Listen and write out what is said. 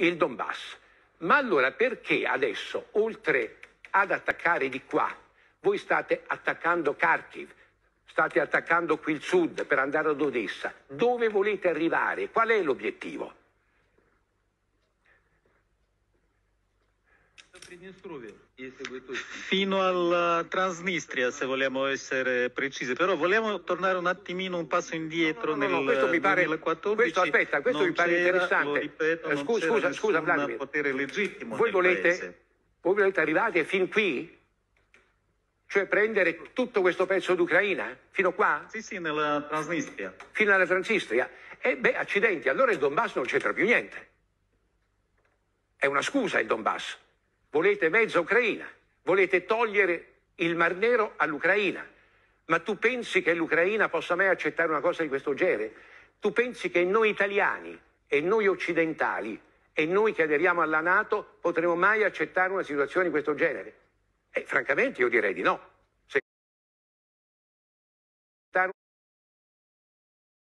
il Donbass. Ma allora perché adesso, oltre ad attaccare di qua, voi state attaccando Kharkiv, state attaccando qui il sud per andare ad Odessa? Dove volete arrivare? Qual è l'obiettivo? fino alla Transnistria, se vogliamo essere precisi. Però vogliamo tornare un attimino un passo indietro no, no, no, nel questo mi pare, 2014. Questo, aspetta, questo mi pare interessante. Ripeto, eh, scusa, scusa, scusa Vladimir. potere legittimo voi volete, voi volete arrivare fin qui? Cioè prendere tutto questo pezzo d'Ucraina? Fino qua? Sì, sì, nella Transnistria. Fino alla Transnistria. E eh, beh, accidenti, allora il Donbass non c'entra più niente. È una scusa il Donbass volete mezza Ucraina, volete togliere il Mar Nero all'Ucraina. Ma tu pensi che l'Ucraina possa mai accettare una cosa di questo genere? Tu pensi che noi italiani e noi occidentali e noi che aderiamo alla Nato potremo mai accettare una situazione di questo genere? Eh, francamente io direi di no.